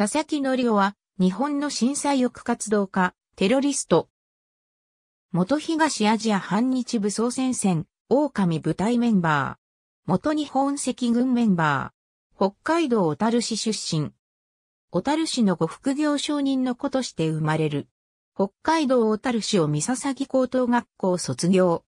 佐々木則夫は、日本の震災抑活動家、テロリスト。元東アジア反日武装戦線、狼部隊メンバー。元日本赤軍メンバー。北海道小樽市出身。小樽市のご副業承認の子として生まれる。北海道小樽市を三笹木高等学校卒業。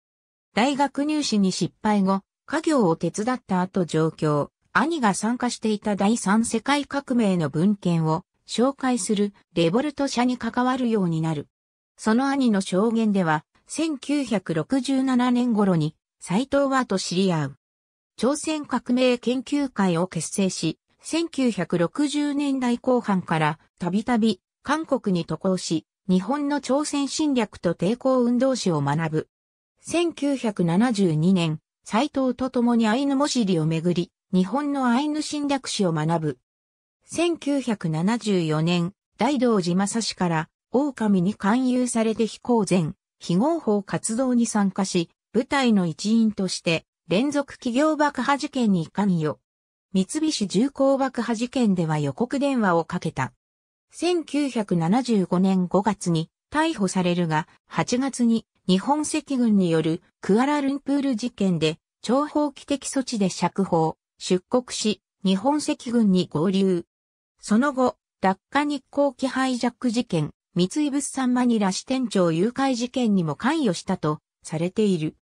大学入試に失敗後、家業を手伝った後上京。兄が参加していた第三世界革命の文献を紹介するレボルト社に関わるようになる。その兄の証言では、1967年頃に斎藤和と知り合う。朝鮮革命研究会を結成し、1960年代後半からたびたび韓国に渡航し、日本の朝鮮侵略と抵抗運動史を学ぶ。1972年、斎藤と共にアイヌモシリをめぐり、日本のアイヌ侵略史を学ぶ。1974年、大道寺正氏から、狼に勧誘されて非公然、非合法活動に参加し、部隊の一員として、連続企業爆破事件に関与。三菱重工爆破事件では予告電話をかけた。1975年5月に逮捕されるが、8月に日本赤軍によるクアラルンプール事件で、長方機的措置で釈放。出国し、日本赤軍に合流。その後、落下日航機ハイジャック事件、三井物産マニラ支店長誘拐事件にも関与したとされている。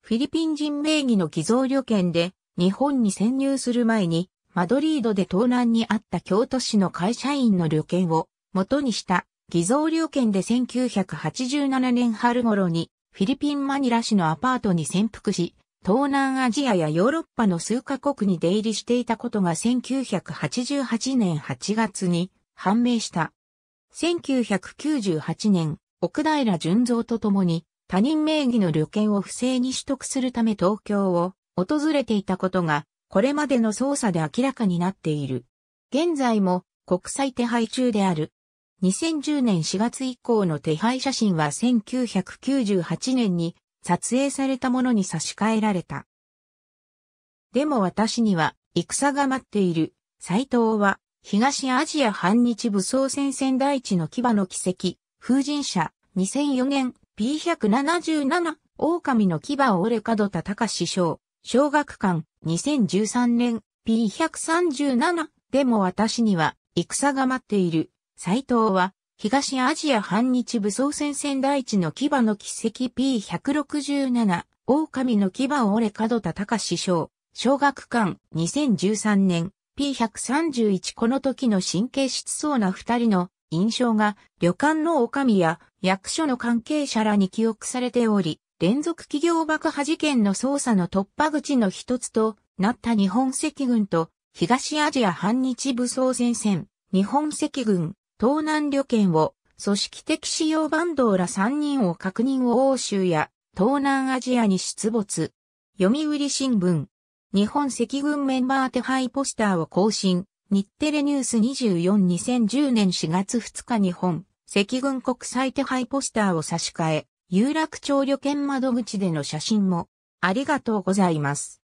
フィリピン人名義の偽造旅券で日本に潜入する前にマドリードで盗難にあった京都市の会社員の旅券を元にした偽造旅券で1987年春頃にフィリピンマニラ市のアパートに潜伏し東南アジアやヨーロッパの数カ国に出入りしていたことが1988年8月に判明した。1998年、奥平純三と共に他人名義の旅券を不正に取得するため東京を訪れていたことがこれまでの捜査で明らかになっている。現在も国際手配中である。2010年4月以降の手配写真は1998年に撮影されたものに差し替えられた。でも私には戦が待っている。斎藤は東アジア反日武装戦線第地の牙の奇跡、風神社、2004年 P177、狼の牙を折れ角田隆賞、小学館、2013年 P137、でも私には戦が待っている。斎藤は東アジア反日武装戦線第一の牙の奇跡 P167、狼の牙を折れ角田隆賞、小学館2013年 P131 この時の神経質そうな二人の印象が旅館の狼や役所の関係者らに記憶されており、連続企業爆破事件の捜査の突破口の一つとなった日本赤軍と東アジア反日武装戦線、日本赤軍東南旅券を組織的使用バンドーら3人を確認を欧州や東南アジアに出没。読売新聞。日本赤軍メンバー手配ポスターを更新。日テレニュース242010年4月2日日本。赤軍国際手配ポスターを差し替え、有楽町旅券窓口での写真も。ありがとうございます。